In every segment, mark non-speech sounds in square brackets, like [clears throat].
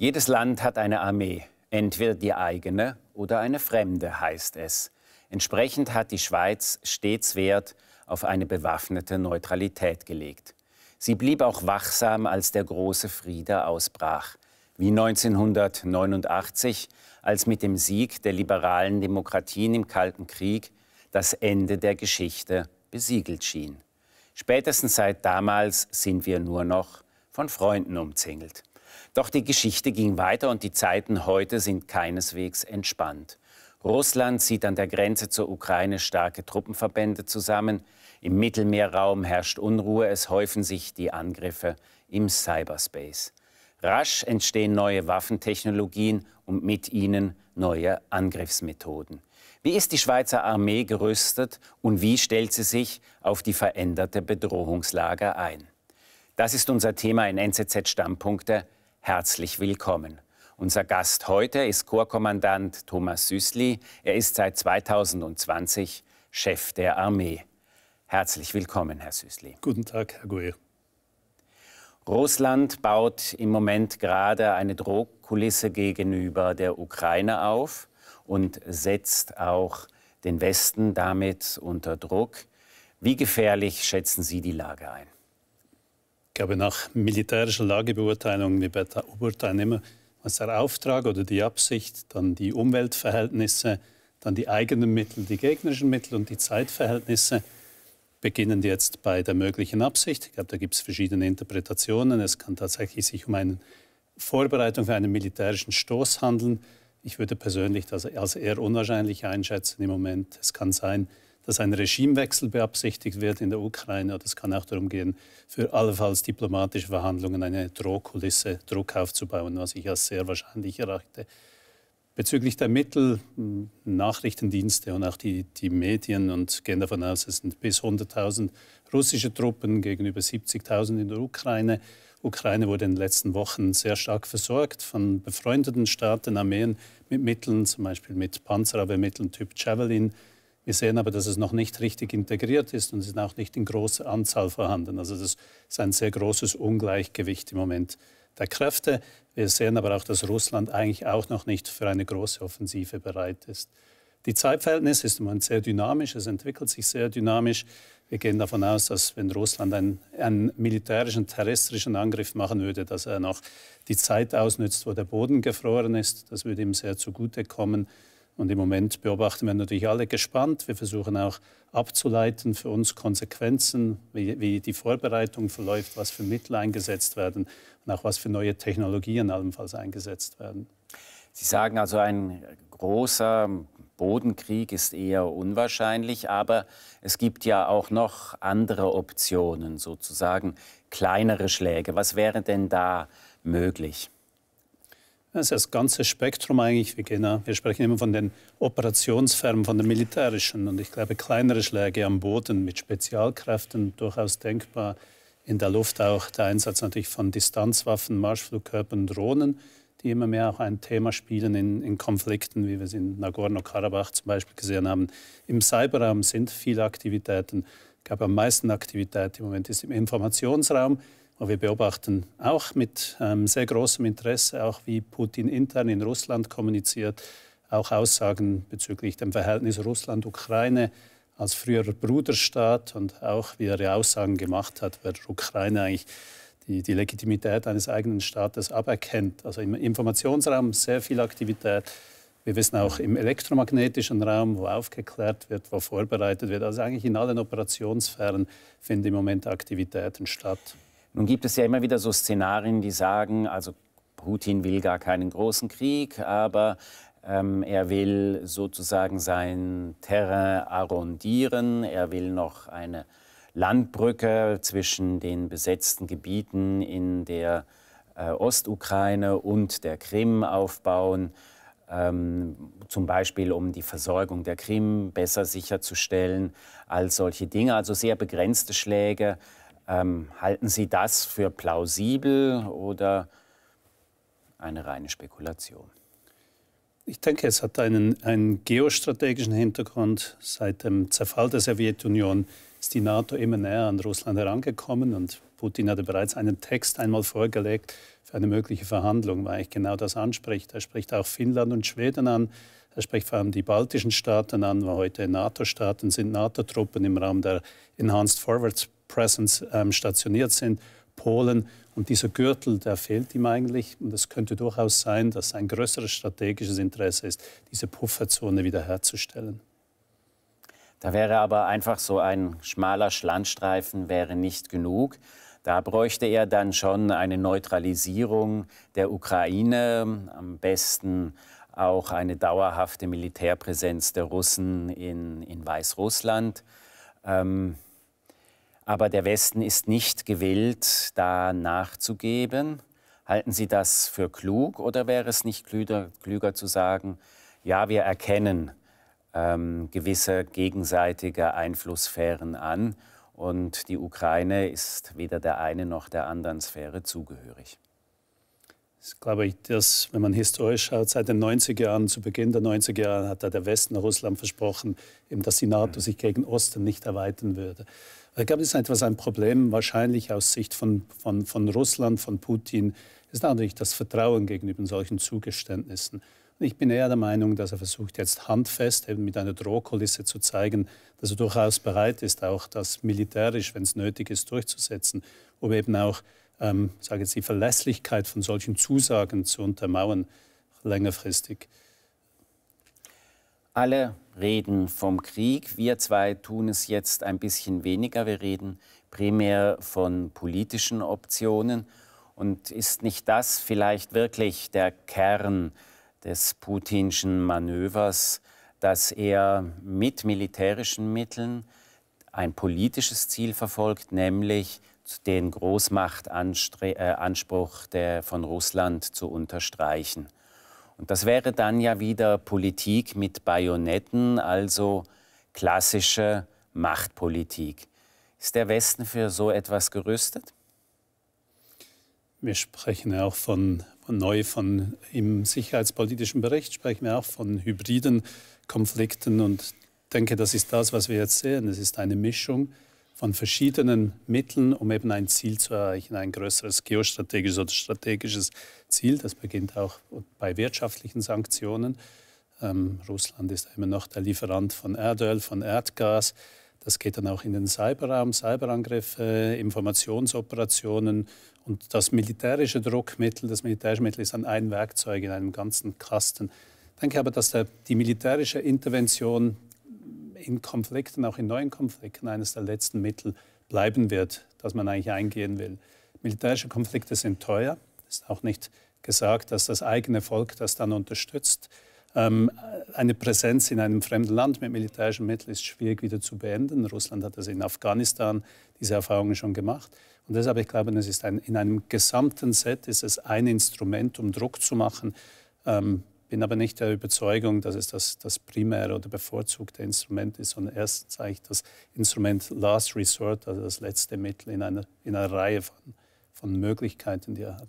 Jedes Land hat eine Armee, entweder die eigene oder eine fremde, heißt es. Entsprechend hat die Schweiz stets Wert auf eine bewaffnete Neutralität gelegt. Sie blieb auch wachsam, als der große Friede ausbrach, wie 1989, als mit dem Sieg der liberalen Demokratien im Kalten Krieg das Ende der Geschichte besiegelt schien. Spätestens seit damals sind wir nur noch von Freunden umzingelt. Doch die Geschichte ging weiter und die Zeiten heute sind keineswegs entspannt. Russland zieht an der Grenze zur Ukraine starke Truppenverbände zusammen. Im Mittelmeerraum herrscht Unruhe, es häufen sich die Angriffe im Cyberspace. Rasch entstehen neue Waffentechnologien und mit ihnen neue Angriffsmethoden. Wie ist die Schweizer Armee gerüstet und wie stellt sie sich auf die veränderte Bedrohungslage ein? Das ist unser Thema in NZZ Stammpunkte. Herzlich willkommen. Unser Gast heute ist Korpskommandant Thomas Süßli. Er ist seit 2020 Chef der Armee. Herzlich willkommen, Herr Süßli. Guten Tag, Herr Guer. Russland baut im Moment gerade eine Drohkulisse gegenüber der Ukraine auf und setzt auch den Westen damit unter Druck. Wie gefährlich schätzen Sie die Lage ein? Ich glaube, nach militärischer Lagebeurteilung, wir beurteilen immer, was der Auftrag oder die Absicht, dann die Umweltverhältnisse, dann die eigenen Mittel, die gegnerischen Mittel und die Zeitverhältnisse. Beginnen jetzt bei der möglichen Absicht. Ich glaube, da gibt es verschiedene Interpretationen. Es kann tatsächlich sich um eine Vorbereitung für einen militärischen Stoß handeln. Ich würde persönlich das als eher unwahrscheinlich einschätzen im Moment. Es kann sein, dass dass ein Regimewechsel beabsichtigt wird in der Ukraine. Oder es kann auch darum gehen, für allenfalls diplomatische Verhandlungen eine Drohkulisse, Druck aufzubauen, was ich als sehr wahrscheinlich erachte. Bezüglich der Mittel, hm, Nachrichtendienste und auch die, die Medien und gehen davon aus, es sind bis 100.000 russische Truppen gegenüber 70.000 in der Ukraine. Ukraine wurde in den letzten Wochen sehr stark versorgt von befreundeten Staaten, Armeen mit Mitteln, zum Beispiel mit Panzerabwehrmitteln Typ Javelin, wir sehen aber, dass es noch nicht richtig integriert ist und es ist auch nicht in großer Anzahl vorhanden. Also das ist ein sehr großes Ungleichgewicht im Moment der Kräfte. Wir sehen aber auch, dass Russland eigentlich auch noch nicht für eine große Offensive bereit ist. Die Zeitverhältnis ist im Moment sehr dynamisch, es entwickelt sich sehr dynamisch. Wir gehen davon aus, dass wenn Russland einen, einen militärischen, terrestrischen Angriff machen würde, dass er noch die Zeit ausnützt, wo der Boden gefroren ist. Das würde ihm sehr zugutekommen. kommen. Und im Moment beobachten wir natürlich alle gespannt. Wir versuchen auch abzuleiten für uns Konsequenzen, wie, wie die Vorbereitung verläuft, was für Mittel eingesetzt werden und auch was für neue Technologien allenfalls eingesetzt werden. Sie sagen also, ein großer Bodenkrieg ist eher unwahrscheinlich, aber es gibt ja auch noch andere Optionen, sozusagen kleinere Schläge. Was wäre denn da möglich? Das ist das ganze Spektrum eigentlich. Wir, gehen, äh, wir sprechen immer von den Operationsfirmen, von den militärischen. Und ich glaube, kleinere Schläge am Boden mit Spezialkräften durchaus denkbar. In der Luft auch der Einsatz natürlich von Distanzwaffen, Marschflugkörpern, Drohnen, die immer mehr auch ein Thema spielen in, in Konflikten, wie wir es in Nagorno-Karabach zum Beispiel gesehen haben. Im Cyberraum sind viele Aktivitäten. Ich glaube, am meisten Aktivität im Moment ist im Informationsraum. Und wir beobachten auch mit ähm, sehr großem Interesse, auch wie Putin intern in Russland kommuniziert, auch Aussagen bezüglich dem Verhältnis Russland-Ukraine als früherer Bruderstaat und auch wie er Aussagen gemacht hat, wer Ukraine eigentlich die, die Legitimität eines eigenen Staates aberkennt. Also im Informationsraum sehr viel Aktivität. Wir wissen auch im elektromagnetischen Raum, wo aufgeklärt wird, wo vorbereitet wird. Also eigentlich in allen Operationssphären finden im Moment Aktivitäten statt. Nun gibt es ja immer wieder so Szenarien, die sagen, also Putin will gar keinen großen Krieg, aber ähm, er will sozusagen sein Terrain arrondieren, er will noch eine Landbrücke zwischen den besetzten Gebieten in der äh, Ostukraine und der Krim aufbauen, ähm, zum Beispiel um die Versorgung der Krim besser sicherzustellen, all solche Dinge, also sehr begrenzte Schläge ähm, halten Sie das für plausibel oder eine reine Spekulation? Ich denke, es hat einen, einen geostrategischen Hintergrund. Seit dem Zerfall der Sowjetunion ist die NATO immer näher an Russland herangekommen und Putin hatte bereits einen Text einmal vorgelegt für eine mögliche Verhandlung, weil ich genau das anspricht. Er spricht auch Finnland und Schweden an. Er spricht vor allem die baltischen Staaten an, weil heute NATO-Staaten sind NATO-Truppen im Rahmen der Enhanced Forwards Presence ähm, stationiert sind, Polen. Und dieser Gürtel, der fehlt ihm eigentlich. Und es könnte durchaus sein, dass ein größeres strategisches Interesse ist, diese Pufferzone wiederherzustellen. Da wäre aber einfach so ein schmaler Schlandstreifen wäre nicht genug. Da bräuchte er dann schon eine Neutralisierung der Ukraine, am besten auch eine dauerhafte Militärpräsenz der Russen in, in Weißrussland. Ähm, aber der Westen ist nicht gewillt, da nachzugeben. Halten Sie das für klug oder wäre es nicht klüger, klüger zu sagen, ja, wir erkennen ähm, gewisse gegenseitige Einflusssphären an und die Ukraine ist weder der einen noch der anderen Sphäre zugehörig? Ich glaube, dass, wenn man historisch schaut, seit den 90er Jahren, zu Beginn der 90er Jahre, hat der Westen Russland versprochen, eben, dass die NATO hm. sich gegen Osten nicht erweitern würde. Ich glaube, das ist etwas ein Problem, wahrscheinlich aus Sicht von, von, von Russland, von Putin, ist natürlich das Vertrauen gegenüber solchen Zugeständnissen. Und ich bin eher der Meinung, dass er versucht, jetzt handfest, eben mit einer Drohkulisse zu zeigen, dass er durchaus bereit ist, auch das militärisch, wenn es nötig ist, durchzusetzen, um eben auch ähm, sage jetzt, die Verlässlichkeit von solchen Zusagen zu untermauern, längerfristig. Alle reden vom Krieg. Wir zwei tun es jetzt ein bisschen weniger. Wir reden primär von politischen Optionen. Und ist nicht das vielleicht wirklich der Kern des putinschen Manövers, dass er mit militärischen Mitteln ein politisches Ziel verfolgt, nämlich den Großmachtanspruch äh, der, von Russland zu unterstreichen? Und das wäre dann ja wieder Politik mit Bajonetten, also klassische Machtpolitik. Ist der Westen für so etwas gerüstet? Wir sprechen ja auch von, von neu von im sicherheitspolitischen Bericht sprechen wir auch von hybriden Konflikten und denke, das ist das, was wir jetzt sehen. Es ist eine Mischung von verschiedenen Mitteln, um eben ein Ziel zu erreichen, ein größeres geostrategisches oder strategisches Ziel. Das beginnt auch bei wirtschaftlichen Sanktionen. Ähm, Russland ist immer noch der Lieferant von Erdöl, von Erdgas. Das geht dann auch in den Cyberraum, Cyberangriffe, Informationsoperationen und das militärische Druckmittel, das militärische Mittel ist dann ein Werkzeug in einem ganzen Kasten. Ich denke aber, dass der, die militärische Intervention in Konflikten, auch in neuen Konflikten, eines der letzten Mittel bleiben wird, das man eigentlich eingehen will. Militärische Konflikte sind teuer. Es ist auch nicht gesagt, dass das eigene Volk das dann unterstützt. Ähm, eine Präsenz in einem fremden Land mit militärischen Mitteln ist schwierig wieder zu beenden. Russland hat das in Afghanistan diese Erfahrungen schon gemacht. Und deshalb, ich glaube, es ist ein, in einem gesamten Set ist es ein Instrument, um Druck zu machen, ähm, bin aber nicht der Überzeugung, dass es das, das primäre oder bevorzugte Instrument ist, sondern erstens eigentlich das Instrument Last Resort, also das letzte Mittel in einer, in einer Reihe von, von Möglichkeiten, die er hat.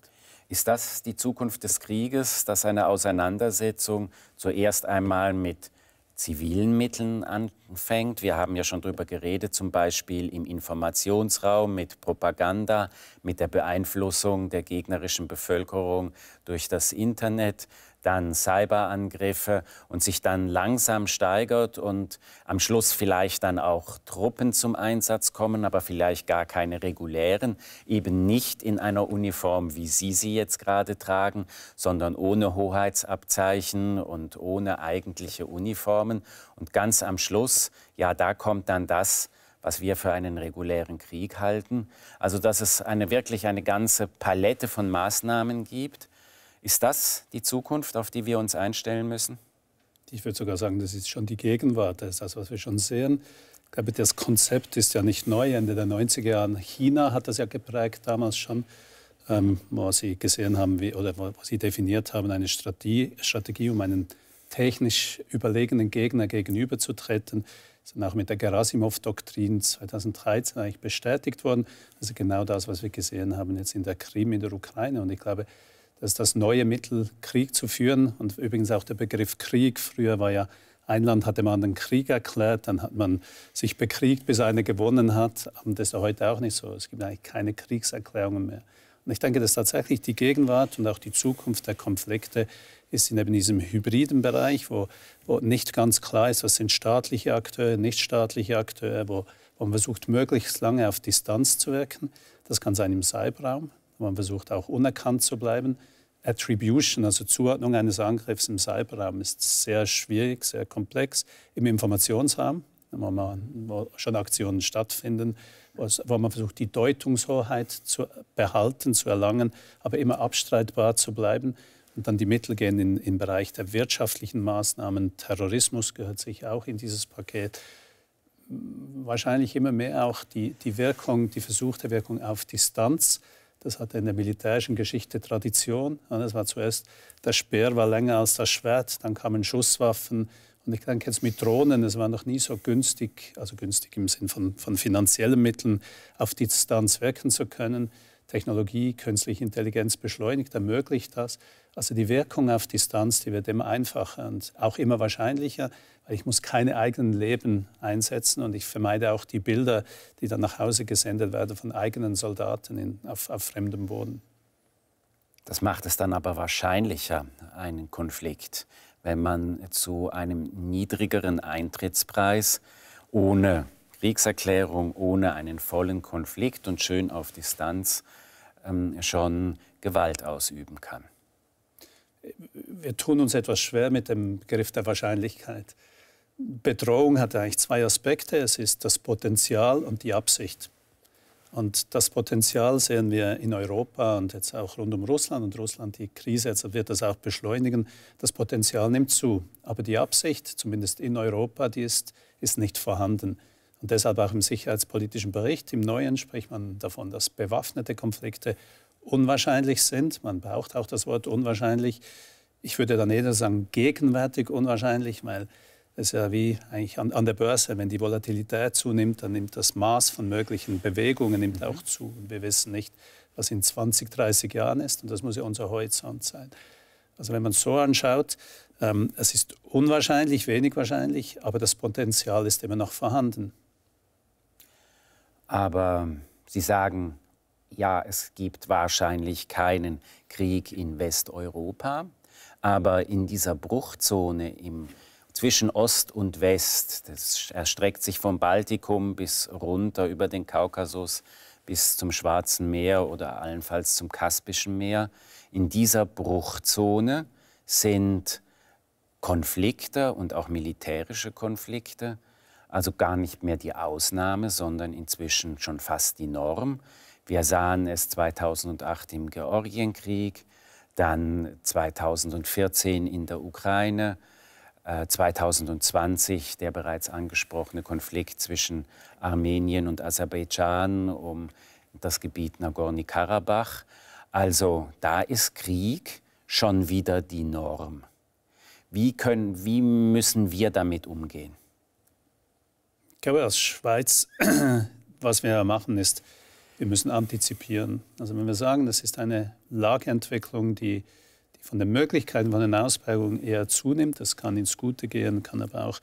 Ist das die Zukunft des Krieges, dass eine Auseinandersetzung zuerst einmal mit zivilen Mitteln anfängt. Wir haben ja schon darüber geredet, zum Beispiel im Informationsraum mit Propaganda, mit der Beeinflussung der gegnerischen Bevölkerung durch das Internet dann Cyberangriffe und sich dann langsam steigert und am Schluss vielleicht dann auch Truppen zum Einsatz kommen, aber vielleicht gar keine regulären, eben nicht in einer Uniform, wie Sie sie jetzt gerade tragen, sondern ohne Hoheitsabzeichen und ohne eigentliche Uniformen. Und ganz am Schluss, ja, da kommt dann das, was wir für einen regulären Krieg halten. Also dass es eine, wirklich eine ganze Palette von Maßnahmen gibt, ist das die Zukunft, auf die wir uns einstellen müssen? Ich würde sogar sagen, das ist schon die Gegenwart. Das ist das, was wir schon sehen. Ich glaube, das Konzept ist ja nicht neu. Ende der 90er Jahre China hat das ja geprägt damals schon, ähm, wo sie gesehen haben, wie, oder wo, sie definiert haben, eine Strategie, Strategie, um einen technisch überlegenen Gegner gegenüberzutreten. Das ist auch mit der Gerasimov-Doktrin 2013 eigentlich bestätigt worden. Also genau das, was wir gesehen haben jetzt in der Krim, in der Ukraine. Und ich glaube, das ist das neue Mittel, Krieg zu führen. Und übrigens auch der Begriff Krieg. Früher war ja, ein Land hatte man den Krieg erklärt, dann hat man sich bekriegt, bis einer gewonnen hat. Und das ist ja heute auch nicht so. Es gibt eigentlich keine Kriegserklärungen mehr. Und ich denke, dass tatsächlich die Gegenwart und auch die Zukunft der Konflikte ist in eben diesem hybriden Bereich, wo, wo nicht ganz klar ist, was sind staatliche Akteure, nichtstaatliche Akteure, wo, wo man versucht, möglichst lange auf Distanz zu wirken. Das kann sein im Cyberraum, man versucht auch unerkannt zu bleiben. Attribution, also Zuordnung eines Angriffs im Cyberraum, ist sehr schwierig, sehr komplex. Im Informationsraum, wo, man, wo schon Aktionen stattfinden, wo man versucht, die Deutungshoheit zu behalten, zu erlangen, aber immer abstreitbar zu bleiben. Und dann die Mittel gehen in, im Bereich der wirtschaftlichen Maßnahmen. Terrorismus gehört sicher auch in dieses Paket. Wahrscheinlich immer mehr auch die, die Wirkung, die versuchte Wirkung auf Distanz das hatte in der militärischen Geschichte Tradition. Das war zuerst, der Speer war länger als das Schwert, dann kamen Schusswaffen. Und ich denke jetzt mit Drohnen, es war noch nie so günstig, also günstig im Sinn von, von finanziellen Mitteln, auf Distanz wirken zu können. Technologie, künstliche Intelligenz beschleunigt, ermöglicht das. Also die Wirkung auf Distanz, die wird immer einfacher und auch immer wahrscheinlicher, weil ich muss keine eigenen Leben einsetzen und ich vermeide auch die Bilder, die dann nach Hause gesendet werden von eigenen Soldaten in, auf, auf fremdem Boden. Das macht es dann aber wahrscheinlicher, einen Konflikt, wenn man zu einem niedrigeren Eintrittspreis ohne Kriegserklärung, ohne einen vollen Konflikt und schön auf Distanz ähm, schon Gewalt ausüben kann wir tun uns etwas schwer mit dem Begriff der Wahrscheinlichkeit. Bedrohung hat eigentlich zwei Aspekte. Es ist das Potenzial und die Absicht. Und das Potenzial sehen wir in Europa und jetzt auch rund um Russland. Und Russland, die Krise, jetzt wird das auch beschleunigen. Das Potenzial nimmt zu. Aber die Absicht, zumindest in Europa, die ist, ist nicht vorhanden. Und deshalb auch im sicherheitspolitischen Bericht, im neuen, spricht man davon, dass bewaffnete Konflikte unwahrscheinlich sind. Man braucht auch das Wort unwahrscheinlich. Ich würde dann eher sagen gegenwärtig unwahrscheinlich, weil es ja wie eigentlich an, an, der Börse, wenn die Volatilität zunimmt, dann nimmt das Maß von möglichen Bewegungen nimmt auch mhm. zu. Und wir wissen nicht, was in 20, 30 Jahren ist. Und das muss ja unser Horizont sein. Also wenn man es so anschaut, ähm, es ist unwahrscheinlich, wenig wahrscheinlich, aber das Potenzial ist immer noch vorhanden. Aber Sie sagen, ja, es gibt wahrscheinlich keinen Krieg in Westeuropa, aber in dieser Bruchzone im, zwischen Ost und West, das erstreckt sich vom Baltikum bis runter über den Kaukasus bis zum Schwarzen Meer oder allenfalls zum Kaspischen Meer, in dieser Bruchzone sind Konflikte und auch militärische Konflikte, also gar nicht mehr die Ausnahme, sondern inzwischen schon fast die Norm. Wir sahen es 2008 im Georgienkrieg, dann 2014 in der Ukraine, 2020 äh, der bereits angesprochene Konflikt zwischen Armenien und Aserbaidschan um das Gebiet Nagorny-Karabach. Also da ist Krieg schon wieder die Norm. Wie, können, wie müssen wir damit umgehen? Ich glaube, als Schweiz, [clears throat] was wir machen, ist, wir müssen antizipieren. Also wenn wir sagen, das ist eine Lageentwicklung, die, die von den Möglichkeiten von den Ausprägungen eher zunimmt, das kann ins Gute gehen, kann aber auch,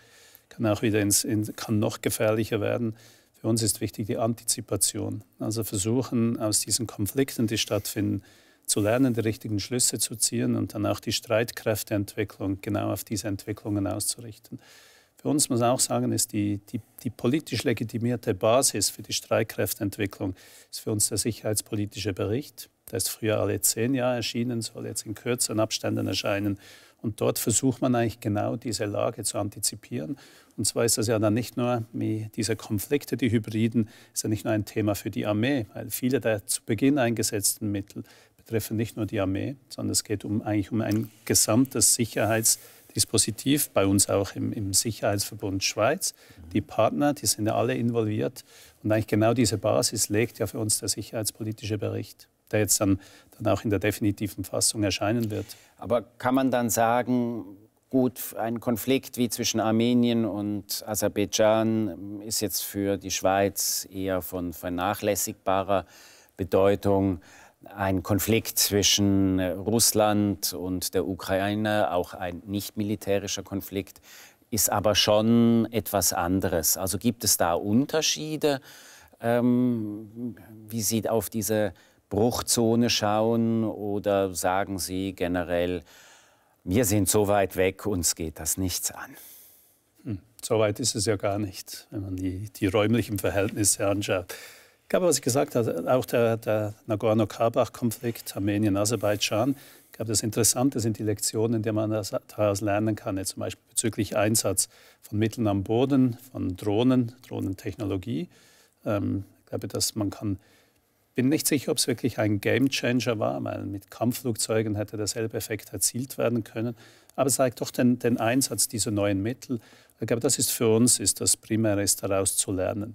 kann auch wieder ins, in, kann noch gefährlicher werden. Für uns ist wichtig die Antizipation. Also versuchen, aus diesen Konflikten, die stattfinden, zu lernen, die richtigen Schlüsse zu ziehen und dann auch die Streitkräfteentwicklung genau auf diese Entwicklungen auszurichten. Für uns muss man auch sagen, ist die, die, die politisch legitimierte Basis für die Streitkräfteentwicklung ist für uns der sicherheitspolitische Bericht. Der ist früher alle zehn Jahre erschienen, soll jetzt in kürzeren Abständen erscheinen. Und dort versucht man eigentlich genau diese Lage zu antizipieren. Und zwar ist das ja dann nicht nur diese Konflikte, die Hybriden, ist ja nicht nur ein Thema für die Armee, weil viele der zu Beginn eingesetzten Mittel betreffen nicht nur die Armee, sondern es geht um, eigentlich um ein gesamtes Sicherheits- Dispositiv, bei uns auch im, im Sicherheitsverbund Schweiz. Die Partner, die sind ja alle involviert. Und eigentlich genau diese Basis legt ja für uns der sicherheitspolitische Bericht, der jetzt dann, dann auch in der definitiven Fassung erscheinen wird. Aber kann man dann sagen, gut, ein Konflikt wie zwischen Armenien und Aserbaidschan ist jetzt für die Schweiz eher von vernachlässigbarer Bedeutung ein Konflikt zwischen äh, Russland und der Ukraine, auch ein nicht militärischer Konflikt, ist aber schon etwas anderes. Also gibt es da Unterschiede? Ähm, wie Sie auf diese Bruchzone schauen oder sagen Sie generell, wir sind so weit weg, uns geht das nichts an? Hm, so weit ist es ja gar nicht, wenn man die, die räumlichen Verhältnisse anschaut. Ich glaube, was ich gesagt habe, auch der, der Nagorno-Karabach-Konflikt, Armenien, Aserbaidschan, ich glaube, das Interessante sind die Lektionen, die man daraus lernen kann, zum Beispiel bezüglich Einsatz von Mitteln am Boden, von Drohnen, Drohnentechnologie. Ähm, ich glaube, dass man kann, bin nicht sicher, ob es wirklich ein Gamechanger war, weil mit Kampfflugzeugen hätte derselbe Effekt erzielt werden können. Aber es zeigt doch den, den Einsatz dieser neuen Mittel. Ich glaube, das ist für uns ist das Primäre, ist daraus zu lernen.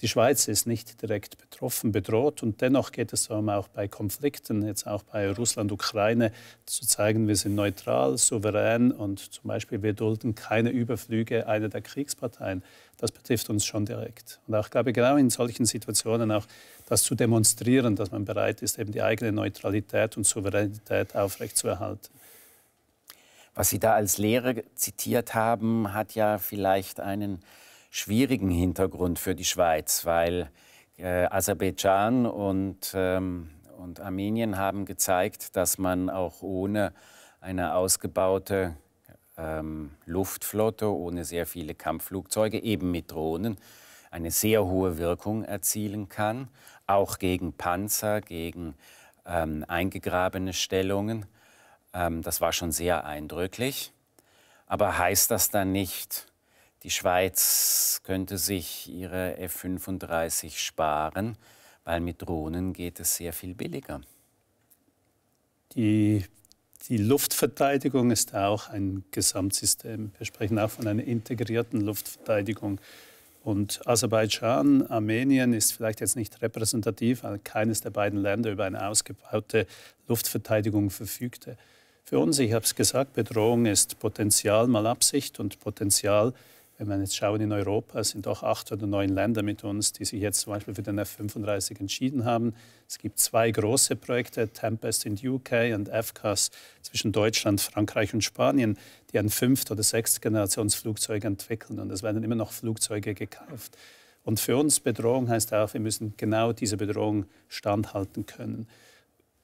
Die Schweiz ist nicht direkt betroffen, bedroht und dennoch geht es darum, auch bei Konflikten, jetzt auch bei Russland, Ukraine, zu zeigen, wir sind neutral, souverän und zum Beispiel wir dulden keine Überflüge einer der Kriegsparteien. Das betrifft uns schon direkt. Und auch, glaube ich, genau in solchen Situationen auch das zu demonstrieren, dass man bereit ist, eben die eigene Neutralität und Souveränität aufrechtzuerhalten. Was Sie da als Lehre zitiert haben, hat ja vielleicht einen schwierigen Hintergrund für die Schweiz, weil äh, Aserbaidschan und, ähm, und Armenien haben gezeigt, dass man auch ohne eine ausgebaute ähm, Luftflotte, ohne sehr viele Kampfflugzeuge, eben mit Drohnen, eine sehr hohe Wirkung erzielen kann, auch gegen Panzer, gegen ähm, eingegrabene Stellungen. Ähm, das war schon sehr eindrücklich. Aber heißt das dann nicht, die Schweiz könnte sich ihre F-35 sparen, weil mit Drohnen geht es sehr viel billiger. Die, die, Luftverteidigung ist auch ein Gesamtsystem. Wir sprechen auch von einer integrierten Luftverteidigung. Und Aserbaidschan, Armenien ist vielleicht jetzt nicht repräsentativ, weil keines der beiden Länder über eine ausgebaute Luftverteidigung verfügte. Für uns, ich habe es gesagt, Bedrohung ist Potenzial mal Absicht und Potenzial wenn wir jetzt schauen in Europa sind doch acht oder neun Länder mit uns, die sich jetzt zum Beispiel für den F-35 entschieden haben. Es gibt zwei große Projekte, Tempest in UK und FCAS zwischen Deutschland, Frankreich und Spanien, die ein fünft- oder sechste Generationsflugzeug entwickeln. Und es werden immer noch Flugzeuge gekauft. Und für uns Bedrohung heißt auch, wir müssen genau diese Bedrohung standhalten können.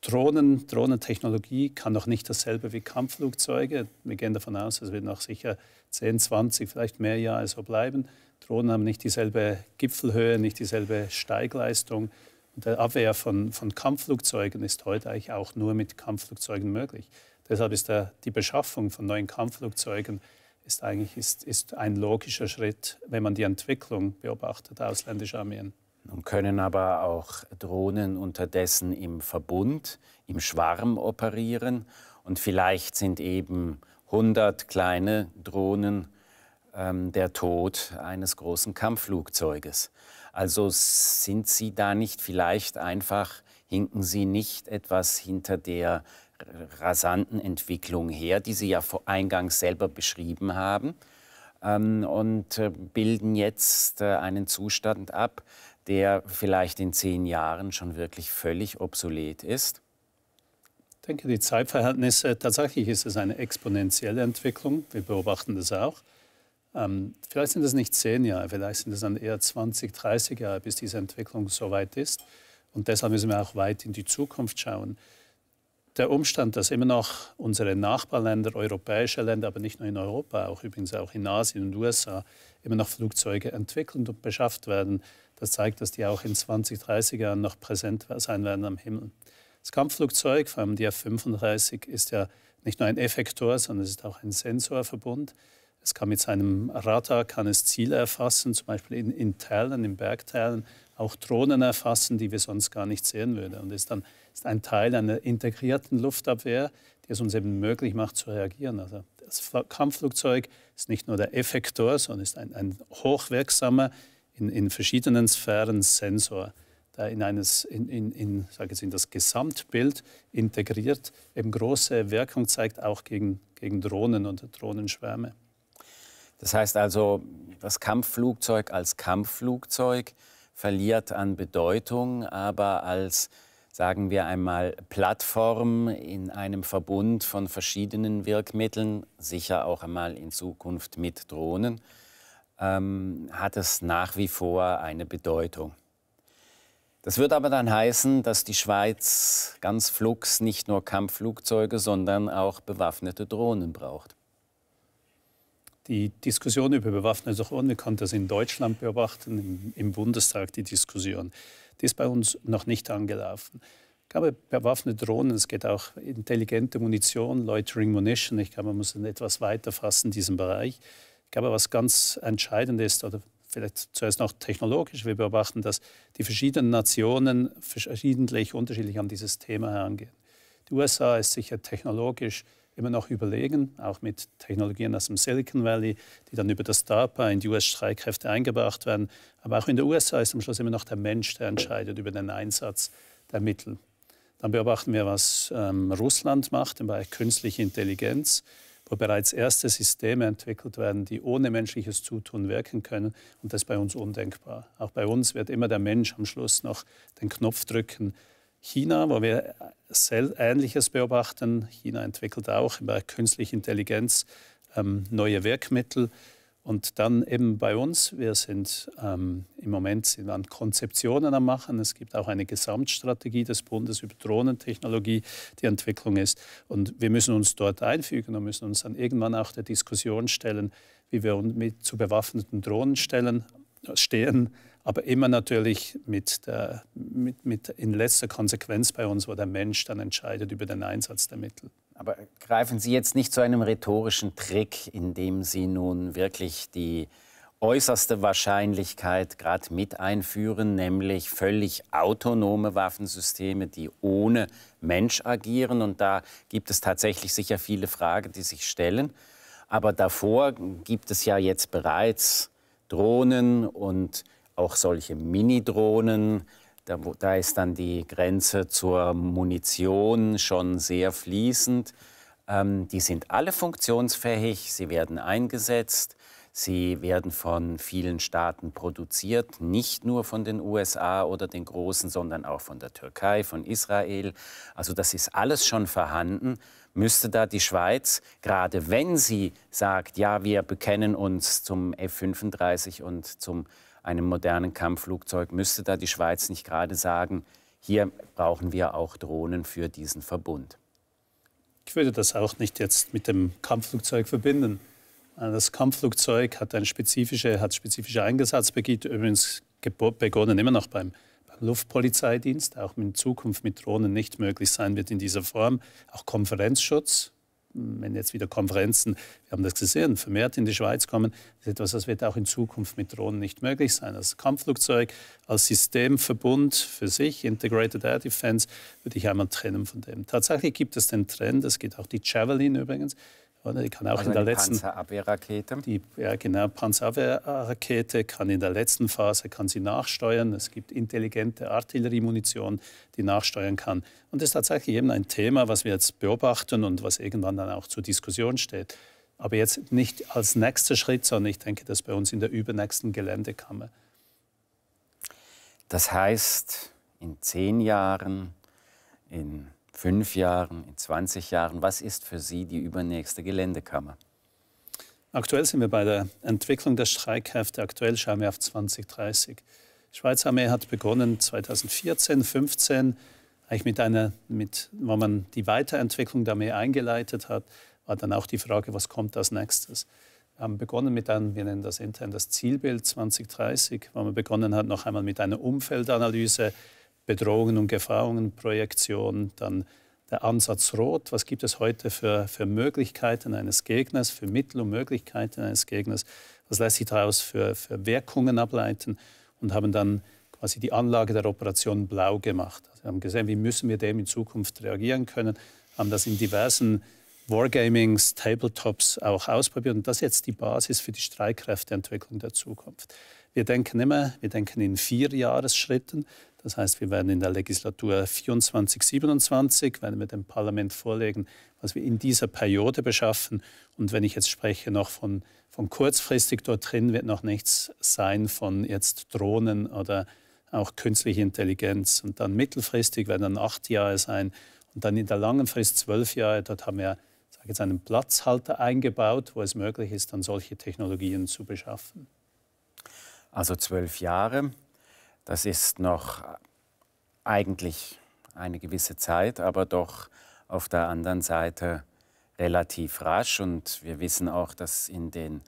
Drohnen, Drohnentechnologie kann noch nicht dasselbe wie Kampfflugzeuge. Wir gehen davon aus, es wird noch sicher 10, 20, vielleicht mehr Jahre so bleiben. Drohnen haben nicht dieselbe Gipfelhöhe, nicht dieselbe Steigleistung. Und der Abwehr von, von Kampfflugzeugen ist heute eigentlich auch nur mit Kampfflugzeugen möglich. Deshalb ist der, die Beschaffung von neuen Kampfflugzeugen ist eigentlich ist, ist ein logischer Schritt, wenn man die Entwicklung beobachtet ausländischer Armeen. Nun können aber auch Drohnen unterdessen im Verbund, im Schwarm operieren. Und vielleicht sind eben 100 kleine Drohnen ähm, der Tod eines großen Kampfflugzeuges. Also sind Sie da nicht vielleicht einfach, hinken Sie nicht etwas hinter der rasanten Entwicklung her, die Sie ja vor eingangs selber beschrieben haben, ähm, und äh, bilden jetzt äh, einen Zustand ab, der vielleicht in zehn Jahren schon wirklich völlig obsolet ist? Ich denke, die Zeitverhältnisse, tatsächlich ist es eine exponentielle Entwicklung. Wir beobachten das auch. Ähm, vielleicht sind es nicht zehn Jahre, vielleicht sind es dann eher 20, 30 Jahre, bis diese Entwicklung so weit ist. Und deshalb müssen wir auch weit in die Zukunft schauen. Der Umstand, dass immer noch unsere Nachbarländer, europäische Länder, aber nicht nur in Europa, auch übrigens auch in Asien und USA, immer noch Flugzeuge entwickelt und beschafft werden, das zeigt, dass die auch in 20, 30 Jahren noch präsent sein werden am Himmel. Das Kampfflugzeug, vor allem die F-35, ist ja nicht nur ein Effektor, sondern es ist auch ein Sensorverbund. Es kann mit seinem Radar kann es Ziele erfassen, zum Beispiel in, in Teilen, in Bergteilen, auch Drohnen erfassen, die wir sonst gar nicht sehen würden. Und ist dann ist ein Teil einer integrierten Luftabwehr, die es uns eben möglich macht zu reagieren. Also das Kampfflugzeug ist nicht nur der Effektor, sondern ist ein, ein hochwirksamer in, in verschiedenen Sphären Sensor, der in, eines, in, in, in, sag jetzt, in das Gesamtbild integriert eben große Wirkung zeigt, auch gegen, gegen Drohnen und Drohnenschwärme. Das heißt also, das Kampfflugzeug als Kampfflugzeug verliert an Bedeutung, aber als sagen wir einmal, Plattform in einem Verbund von verschiedenen Wirkmitteln, sicher auch einmal in Zukunft mit Drohnen, ähm, hat es nach wie vor eine Bedeutung. Das wird aber dann heißen, dass die Schweiz ganz flugs nicht nur Kampfflugzeuge, sondern auch bewaffnete Drohnen braucht. Die Diskussion über bewaffnete Drohnen, wir konnten das in Deutschland beobachten, im, im Bundestag die Diskussion, die ist bei uns noch nicht angelaufen. Ich glaube, bewaffnete Drohnen, es geht auch intelligente Munition, Loitering Munition, ich glaube, man muss etwas weiter fassen, diesen Bereich. Ich glaube, was ganz entscheidend ist, oder vielleicht zuerst noch technologisch, wir beobachten, dass die verschiedenen Nationen verschiedentlich unterschiedlich an dieses Thema herangehen. Die USA ist sicher technologisch immer noch überlegen, auch mit Technologien aus dem Silicon Valley, die dann über das DARPA in die US-Streitkräfte eingebracht werden. Aber auch in den USA ist am Schluss immer noch der Mensch, der entscheidet über den Einsatz der Mittel. Dann beobachten wir, was ähm, Russland macht im Bereich künstliche Intelligenz wo bereits erste Systeme entwickelt werden, die ohne menschliches Zutun wirken können. Und das ist bei uns undenkbar. Auch bei uns wird immer der Mensch am Schluss noch den Knopf drücken. China, wo wir Ähnliches beobachten, China entwickelt auch bei künstlicher Intelligenz ähm, neue Wirkmittel. Und dann eben bei uns, wir sind ähm, im Moment sind an Konzeptionen am Machen. Es gibt auch eine Gesamtstrategie des Bundes über Drohnentechnologie, die Entwicklung ist. Und wir müssen uns dort einfügen und müssen uns dann irgendwann auch der Diskussion stellen, wie wir mit zu bewaffneten Drohnen stellen, stehen, aber immer natürlich mit der, mit, mit in letzter Konsequenz bei uns, wo der Mensch dann entscheidet über den Einsatz der Mittel. Aber greifen Sie jetzt nicht zu einem rhetorischen Trick, indem Sie nun wirklich die äußerste Wahrscheinlichkeit gerade mit einführen, nämlich völlig autonome Waffensysteme, die ohne Mensch agieren. Und da gibt es tatsächlich sicher viele Fragen, die sich stellen. Aber davor gibt es ja jetzt bereits Drohnen und auch solche Mini-Drohnen, da, da ist dann die Grenze zur Munition schon sehr fließend. Ähm, die sind alle funktionsfähig, sie werden eingesetzt, sie werden von vielen Staaten produziert, nicht nur von den USA oder den Großen, sondern auch von der Türkei, von Israel. Also das ist alles schon vorhanden. Müsste da die Schweiz, gerade wenn sie sagt, ja, wir bekennen uns zum F-35 und zum einem modernen Kampfflugzeug, müsste da die Schweiz nicht gerade sagen, hier brauchen wir auch Drohnen für diesen Verbund? Ich würde das auch nicht jetzt mit dem Kampfflugzeug verbinden. Das Kampfflugzeug hat, eine spezifische, hat spezifische Einsatzgebiete, übrigens begonnen immer noch beim, beim Luftpolizeidienst, auch in Zukunft mit Drohnen nicht möglich sein wird in dieser Form. Auch Konferenzschutz wenn jetzt wieder Konferenzen, wir haben das gesehen, vermehrt in die Schweiz kommen, ist etwas, das wird auch in Zukunft mit Drohnen nicht möglich sein. Als Kampfflugzeug, als Systemverbund für sich, Integrated Air Defense, würde ich einmal trennen von dem. Tatsächlich gibt es den Trend, es geht auch die Javelin übrigens, die kann auch also in der die letzten Panzerabwehrrakete. Die ja, genau, Panzerabwehrrakete kann in der letzten Phase kann sie nachsteuern. Es gibt intelligente Artilleriemunition, die nachsteuern kann. Und das ist tatsächlich eben ein Thema, was wir jetzt beobachten und was irgendwann dann auch zur Diskussion steht. Aber jetzt nicht als nächster Schritt, sondern ich denke, das bei uns in der übernächsten Geländekammer. Das heißt, in zehn Jahren, in fünf Jahren, in 20 Jahren? Was ist für Sie die übernächste Geländekammer? Aktuell sind wir bei der Entwicklung der Streikkräfte. Aktuell schauen wir auf 2030. Die Schweizer Armee hat begonnen 2014, 2015, eigentlich mit einer, mit, wo man die Weiterentwicklung der Armee eingeleitet hat, war dann auch die Frage, was kommt als nächstes. Wir haben begonnen mit einem, wir nennen das intern das Zielbild 2030, wo man begonnen hat noch einmal mit einer Umfeldanalyse, Bedrohungen und Gefahrungen, Gefahrenprojektion, dann der Ansatz Rot, was gibt es heute für, für Möglichkeiten eines Gegners, für Mittel und Möglichkeiten eines Gegners, was lässt sich daraus für, für Wirkungen ableiten und haben dann quasi die Anlage der Operation Blau gemacht. Also wir haben gesehen, wie müssen wir dem in Zukunft reagieren können, haben das in diversen Wargamings, Tabletops auch ausprobiert und das ist jetzt die Basis für die Streitkräfteentwicklung der Zukunft. Wir denken immer, wir denken in vier Jahresschritten. Das heißt, wir werden in der Legislatur 24, 27, werden wir dem Parlament vorlegen, was wir in dieser Periode beschaffen. Und wenn ich jetzt spreche noch von, von kurzfristig dort drin, wird noch nichts sein von jetzt Drohnen oder auch künstliche Intelligenz. Und dann mittelfristig werden dann acht Jahre sein. Und dann in der langen Frist zwölf Jahre. Dort haben wir sage jetzt einen Platzhalter eingebaut, wo es möglich ist, dann solche Technologien zu beschaffen. Also zwölf Jahre. Das ist noch eigentlich eine gewisse Zeit, aber doch auf der anderen Seite relativ rasch. Und wir wissen auch, dass in den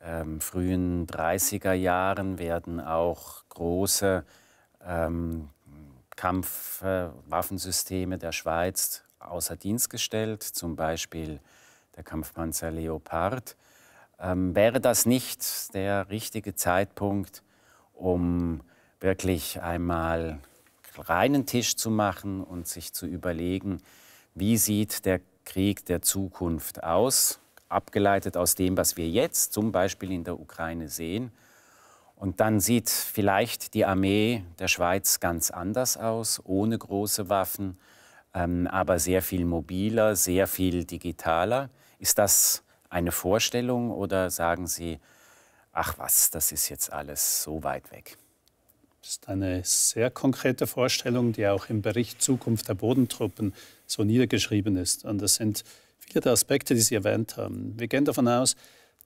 ähm, frühen 30er Jahren werden auch große ähm, Kampfwaffensysteme äh, der Schweiz außer Dienst gestellt, zum Beispiel der Kampfpanzer Leopard. Ähm, wäre das nicht der richtige Zeitpunkt, um wirklich einmal reinen Tisch zu machen und sich zu überlegen, wie sieht der Krieg der Zukunft aus, abgeleitet aus dem, was wir jetzt zum Beispiel in der Ukraine sehen. Und dann sieht vielleicht die Armee der Schweiz ganz anders aus, ohne große Waffen, ähm, aber sehr viel mobiler, sehr viel digitaler. Ist das eine Vorstellung oder sagen Sie, ach was, das ist jetzt alles so weit weg? Das ist eine sehr konkrete Vorstellung, die auch im Bericht Zukunft der Bodentruppen so niedergeschrieben ist. Und das sind viele der Aspekte, die Sie erwähnt haben. Wir gehen davon aus,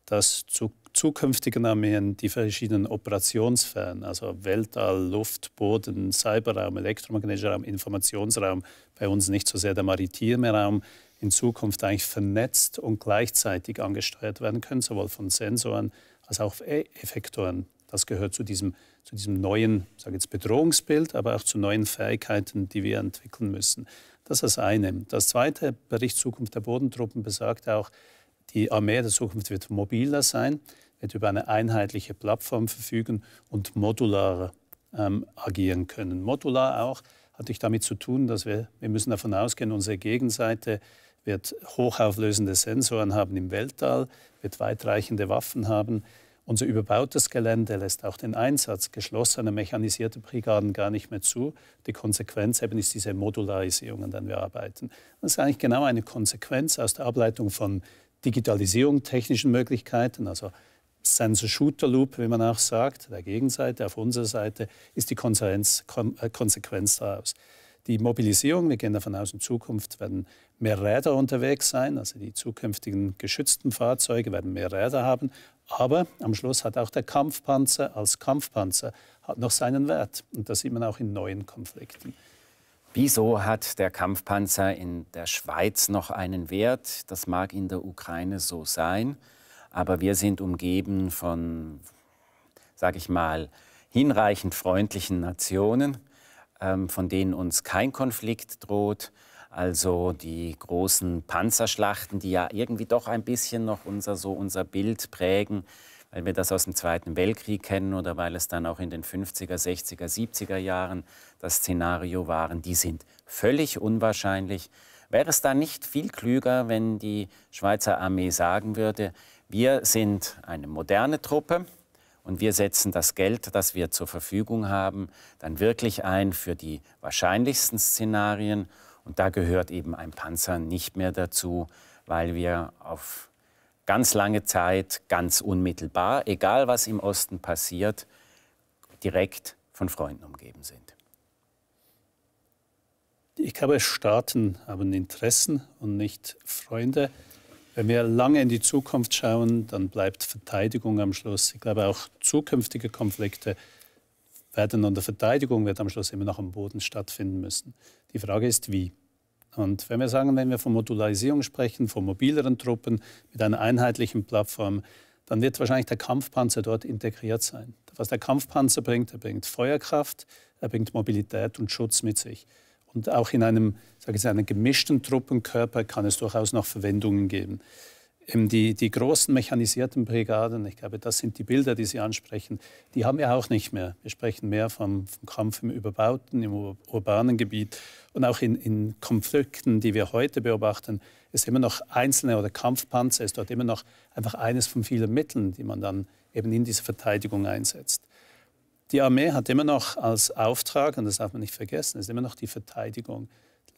dass zu zukünftigen Armeen die verschiedenen Operationsfern, also Weltall, Luft, Boden, Cyberraum, elektromagnetischer Raum, Informationsraum, bei uns nicht so sehr der maritime Raum, in Zukunft eigentlich vernetzt und gleichzeitig angesteuert werden können, sowohl von Sensoren als auch Effektoren. Das gehört zu diesem, zu diesem neuen, sage jetzt Bedrohungsbild, aber auch zu neuen Fähigkeiten, die wir entwickeln müssen. Das ist das eine. Das zweite, Bericht Zukunft der Bodentruppen besagt auch, die Armee der Zukunft wird mobiler sein, wird über eine einheitliche Plattform verfügen und modularer ähm, agieren können. Modular auch hat ich damit zu tun, dass wir, wir müssen davon ausgehen, unsere Gegenseite wird hochauflösende Sensoren haben im Weltall, wird weitreichende Waffen haben, unser überbautes Gelände lässt auch den Einsatz geschlossener mechanisierter Brigaden gar nicht mehr zu. Die Konsequenz eben ist diese Modularisierung, an der wir arbeiten. Das ist eigentlich genau eine Konsequenz aus der Ableitung von Digitalisierung, technischen Möglichkeiten, also Sensor-Shooter-Loop, wie man auch sagt, der Gegenseite, auf unserer Seite, ist die Konsequenz, äh, Konsequenz daraus. Die Mobilisierung, wir gehen davon aus, in Zukunft werden mehr Räder unterwegs sein, also die zukünftigen geschützten Fahrzeuge werden mehr Räder haben, aber am Schluss hat auch der Kampfpanzer als Kampfpanzer hat noch seinen Wert. Und das sieht man auch in neuen Konflikten. Wieso hat der Kampfpanzer in der Schweiz noch einen Wert? Das mag in der Ukraine so sein, aber wir sind umgeben von, sage ich mal, hinreichend freundlichen Nationen, ähm, von denen uns kein Konflikt droht. Also die großen Panzerschlachten, die ja irgendwie doch ein bisschen noch unser, so unser Bild prägen, weil wir das aus dem Zweiten Weltkrieg kennen oder weil es dann auch in den 50er, 60er, 70er Jahren das Szenario waren, die sind völlig unwahrscheinlich. Wäre es da nicht viel klüger, wenn die Schweizer Armee sagen würde, wir sind eine moderne Truppe und wir setzen das Geld, das wir zur Verfügung haben, dann wirklich ein für die wahrscheinlichsten Szenarien und da gehört eben ein Panzer nicht mehr dazu, weil wir auf ganz lange Zeit, ganz unmittelbar, egal was im Osten passiert, direkt von Freunden umgeben sind. Ich glaube, Staaten haben Interessen und nicht Freunde. Wenn wir lange in die Zukunft schauen, dann bleibt Verteidigung am Schluss. Ich glaube, auch zukünftige Konflikte werden unter Verteidigung, wird am Schluss immer noch am Boden stattfinden müssen. Die Frage ist, wie. Und wenn wir sagen, wenn wir von Modularisierung sprechen, von mobileren Truppen mit einer einheitlichen Plattform, dann wird wahrscheinlich der Kampfpanzer dort integriert sein. Was der Kampfpanzer bringt, er bringt Feuerkraft, er bringt Mobilität und Schutz mit sich. Und auch in einem, sage ich, einem gemischten Truppenkörper kann es durchaus noch Verwendungen geben eben die, die großen mechanisierten Brigaden, ich glaube, das sind die Bilder, die Sie ansprechen, die haben wir auch nicht mehr. Wir sprechen mehr vom, vom Kampf im Überbauten, im ur urbanen Gebiet. Und auch in, in, Konflikten, die wir heute beobachten, ist immer noch einzelne oder Kampfpanzer ist dort immer noch einfach eines von vielen Mitteln, die man dann eben in diese Verteidigung einsetzt. Die Armee hat immer noch als Auftrag, und das darf man nicht vergessen, ist immer noch die Verteidigung.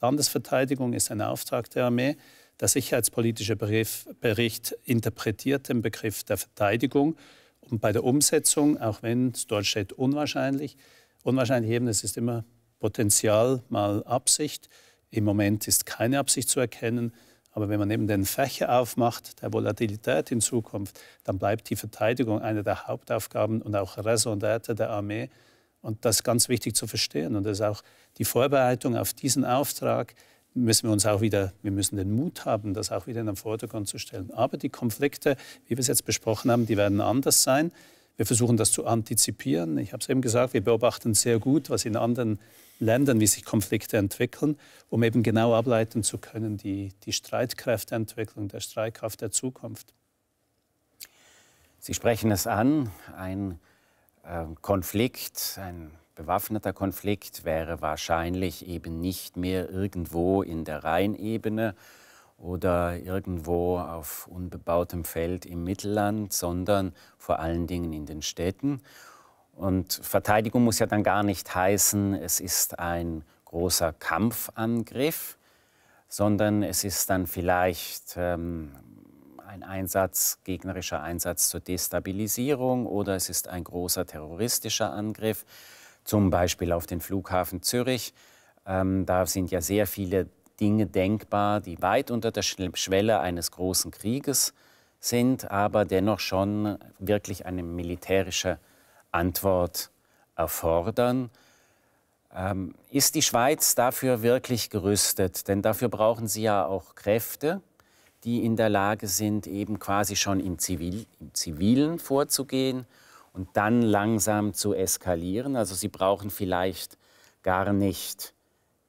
Landesverteidigung ist ein Auftrag der Armee. Der sicherheitspolitische Bericht interpretiert den Begriff der Verteidigung und bei der Umsetzung, auch wenn es dort steht unwahrscheinlich, unwahrscheinlich eben, es ist immer Potenzial mal Absicht. Im Moment ist keine Absicht zu erkennen, aber wenn man eben den Fächer aufmacht der Volatilität in Zukunft, dann bleibt die Verteidigung eine der Hauptaufgaben und auch Raison der Armee. Und das ist ganz wichtig zu verstehen. Und das ist auch die Vorbereitung auf diesen Auftrag, müssen wir uns auch wieder, wir müssen den Mut haben, das auch wieder in den Vordergrund zu stellen. Aber die Konflikte, wie wir es jetzt besprochen haben, die werden anders sein. Wir versuchen das zu antizipieren. Ich habe es eben gesagt, wir beobachten sehr gut, was in anderen Ländern, wie sich Konflikte entwickeln, um eben genau ableiten zu können, die, die Streitkräfteentwicklung, der Streitkraft der Zukunft. Sie sprechen es an, ein äh, Konflikt, ein Bewaffneter Konflikt wäre wahrscheinlich eben nicht mehr irgendwo in der Rheinebene oder irgendwo auf unbebautem Feld im Mittelland, sondern vor allen Dingen in den Städten. Und Verteidigung muss ja dann gar nicht heißen, es ist ein großer Kampfangriff, sondern es ist dann vielleicht ähm, ein Einsatz, gegnerischer Einsatz zur Destabilisierung oder es ist ein großer terroristischer Angriff zum Beispiel auf den Flughafen Zürich. Ähm, da sind ja sehr viele Dinge denkbar, die weit unter der Schwelle eines großen Krieges sind, aber dennoch schon wirklich eine militärische Antwort erfordern. Ähm, ist die Schweiz dafür wirklich gerüstet? Denn dafür brauchen sie ja auch Kräfte, die in der Lage sind, eben quasi schon im, Zivil, im Zivilen vorzugehen und dann langsam zu eskalieren. Also sie brauchen vielleicht gar nicht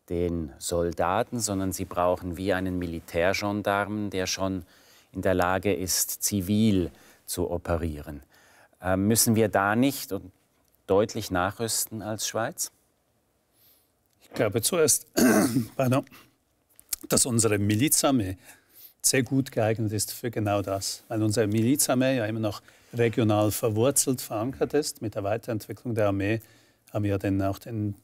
den Soldaten, sondern sie brauchen wie einen Militärgendarmen, der schon in der Lage ist, zivil zu operieren. Äh, müssen wir da nicht deutlich nachrüsten als Schweiz? Ich glaube zuerst, [clears throat] dass unsere Milizarmee sehr gut geeignet ist für genau das, weil unsere Milizarmee ja immer noch regional verwurzelt, verankert ist. Mit der Weiterentwicklung der Armee haben wir dann auch den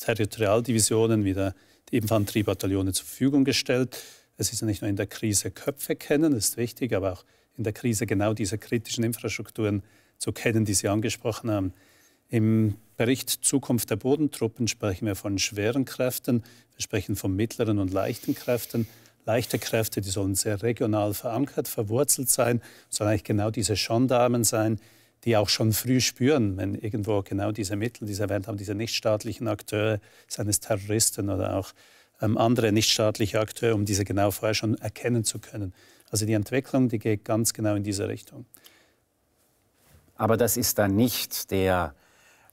Territorialdivisionen wieder die Infanteriebataillone zur Verfügung gestellt. Es ist ja nicht nur in der Krise Köpfe kennen, das ist wichtig, aber auch in der Krise genau diese kritischen Infrastrukturen zu kennen, die Sie angesprochen haben. Im Bericht Zukunft der Bodentruppen sprechen wir von schweren Kräften, wir sprechen von mittleren und leichten Kräften leichte Kräfte, die sollen sehr regional verankert, verwurzelt sein, sollen eigentlich genau diese Gendarmen sein, die auch schon früh spüren, wenn irgendwo genau diese Mittel, die erwähnt haben, diese nichtstaatlichen Akteure, seines Terroristen oder auch ähm, andere nichtstaatliche Akteure, um diese genau vorher schon erkennen zu können. Also die Entwicklung, die geht ganz genau in diese Richtung. Aber das ist dann nicht der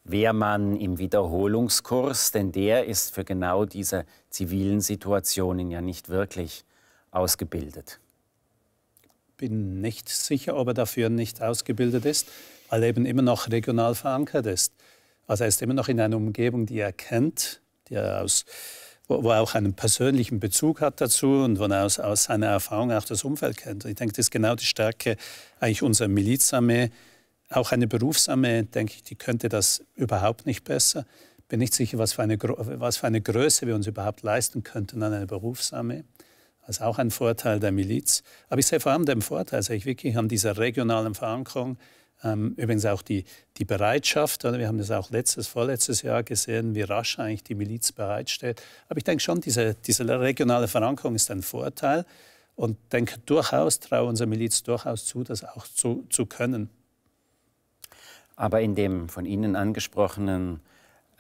Wehrmann im Wiederholungskurs, denn der ist für genau diese zivilen Situationen ja nicht wirklich ausgebildet. Bin nicht sicher, ob er dafür nicht ausgebildet ist, weil er eben immer noch regional verankert ist. Also er ist immer noch in einer Umgebung, die er kennt, die er aus, wo, wo er auch einen persönlichen Bezug hat dazu und wo er aus, aus seiner Erfahrung auch das Umfeld kennt. ich denke, das ist genau die Stärke eigentlich unserer Milizarmee, auch eine Berufsarmee, denke ich, die könnte das überhaupt nicht besser. Bin nicht sicher, was für eine, was für eine Größe wir uns überhaupt leisten könnten an einer Berufsarmee. Das also ist auch ein Vorteil der Miliz. Aber ich sehe vor allem den Vorteil, sehe ich wirklich an dieser regionalen Verankerung, ähm, übrigens auch die, die Bereitschaft, oder wir haben das auch letztes, vorletztes Jahr gesehen, wie rasch eigentlich die Miliz bereitsteht. Aber ich denke schon, diese, diese regionale Verankerung ist ein Vorteil und denke durchaus, traue unserer Miliz durchaus zu, das auch zu, zu können. Aber in dem von Ihnen angesprochenen